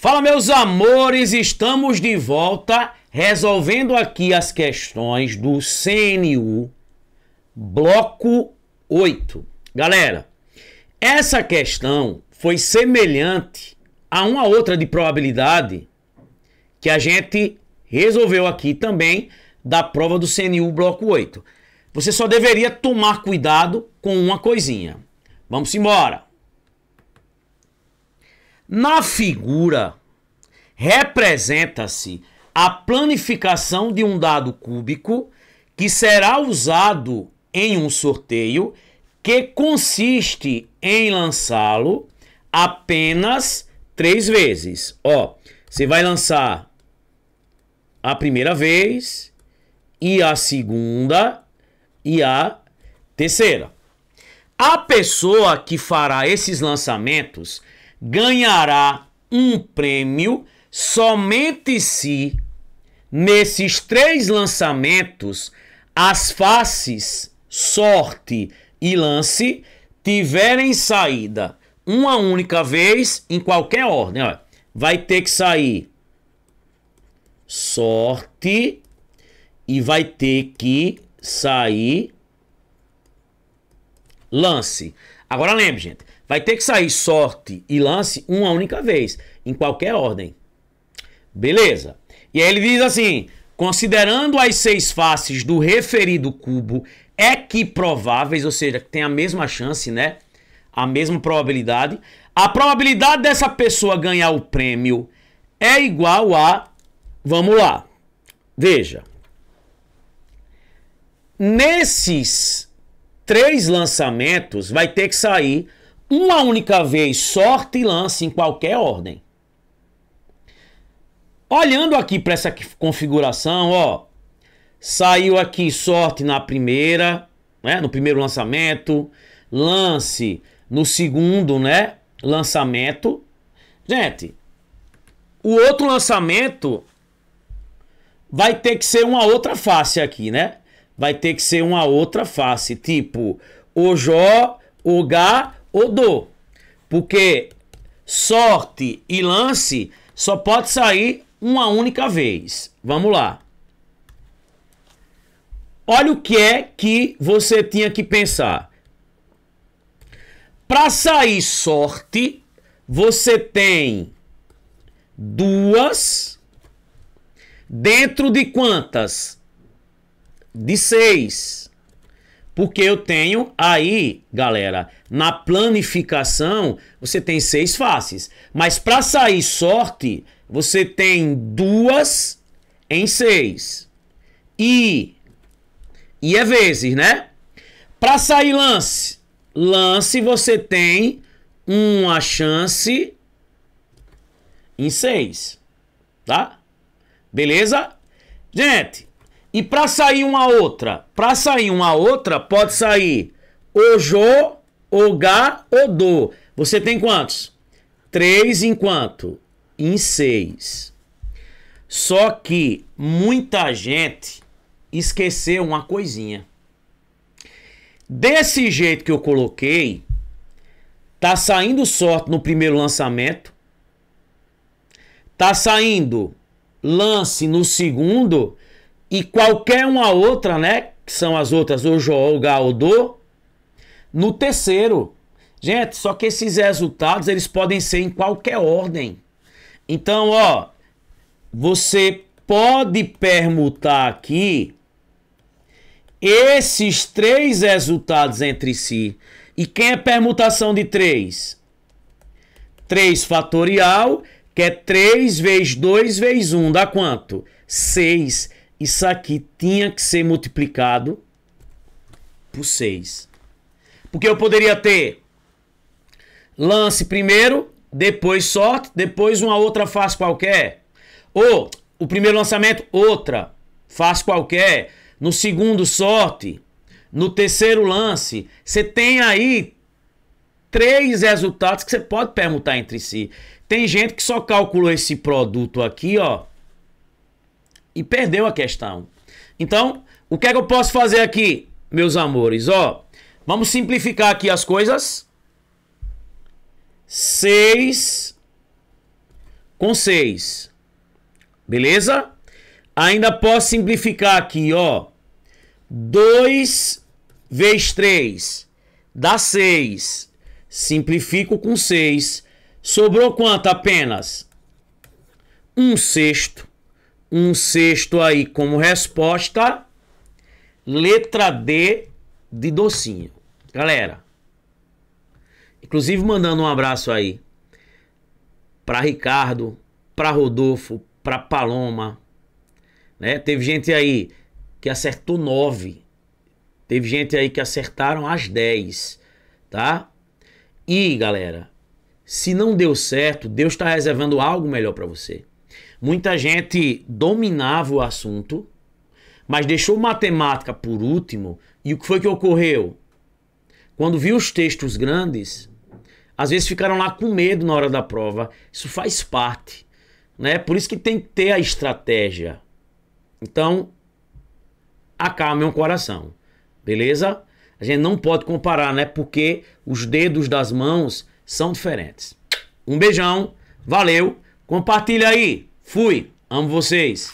Fala, meus amores, estamos de volta resolvendo aqui as questões do CNU Bloco 8. Galera, essa questão foi semelhante a uma outra de probabilidade que a gente resolveu aqui também da prova do CNU Bloco 8. Você só deveria tomar cuidado com uma coisinha. Vamos embora! Na figura, representa-se a planificação de um dado cúbico que será usado em um sorteio que consiste em lançá-lo apenas três vezes. Ó, você vai lançar a primeira vez e a segunda e a terceira. A pessoa que fará esses lançamentos ganhará um prêmio somente se, nesses três lançamentos, as faces, sorte e lance tiverem saída uma única vez em qualquer ordem. Olha, vai ter que sair sorte e vai ter que sair lance. Agora lembre, gente, Vai ter que sair sorte e lance uma única vez, em qualquer ordem. Beleza. E aí ele diz assim: considerando as seis faces do referido cubo equiprováveis, é ou seja, que tem a mesma chance, né? A mesma probabilidade. A probabilidade dessa pessoa ganhar o prêmio é igual a. Vamos lá. Veja. Nesses três lançamentos, vai ter que sair uma única vez, sorte e lance em qualquer ordem. Olhando aqui para essa configuração, ó, saiu aqui sorte na primeira, né, no primeiro lançamento, lance no segundo, né, lançamento. Gente, o outro lançamento vai ter que ser uma outra face aqui, né? Vai ter que ser uma outra face, tipo o Jó, o Gá, ou dou. Porque sorte e lance só pode sair uma única vez. Vamos lá. Olha o que é que você tinha que pensar. Para sair sorte, você tem duas dentro de quantas? De seis. Porque eu tenho aí, galera, na planificação, você tem seis faces. Mas para sair sorte, você tem duas em seis. E. E é vezes, né? Para sair lance, lance você tem uma chance em seis. Tá? Beleza? Gente, e para sair uma outra, para sair uma outra, pode sair o o Gá, o Do. Você tem quantos? Três em quanto? Em seis. Só que muita gente esqueceu uma coisinha. Desse jeito que eu coloquei, tá saindo sorte no primeiro lançamento, tá saindo lance no segundo e qualquer uma outra, né? Que são as outras, o João, o Gaudô, no terceiro. Gente, só que esses resultados eles podem ser em qualquer ordem. Então, ó, você pode permutar aqui esses três resultados entre si. E quem é permutação de três? 3 fatorial, que é 3 vezes 2 vezes 1, dá quanto? 6 isso aqui tinha que ser multiplicado por 6. Porque eu poderia ter lance primeiro, depois sorte, depois uma outra fase qualquer. Ou o primeiro lançamento, outra fase qualquer. No segundo, sorte. No terceiro lance. Você tem aí três resultados que você pode permutar entre si. Tem gente que só calculou esse produto aqui, ó e perdeu a questão. Então, o que é que eu posso fazer aqui, meus amores? Ó, vamos simplificar aqui as coisas. 6 com 6. Beleza? Ainda posso simplificar aqui, ó. 2 vezes 3 dá 6. Simplifico com 6. Sobrou quanto apenas? Um sexto um sexto aí como resposta. Letra D de docinho. Galera, inclusive mandando um abraço aí para Ricardo, para Rodolfo, para Paloma, né? Teve gente aí que acertou nove Teve gente aí que acertaram as dez tá? E, galera, se não deu certo, Deus está reservando algo melhor para você. Muita gente dominava o assunto, mas deixou matemática por último. E o que foi que ocorreu? Quando viu os textos grandes, às vezes ficaram lá com medo na hora da prova. Isso faz parte, né? Por isso que tem que ter a estratégia. Então, acalme o coração, beleza? A gente não pode comparar, né? Porque os dedos das mãos são diferentes. Um beijão, valeu, compartilha aí. Fui, amo vocês.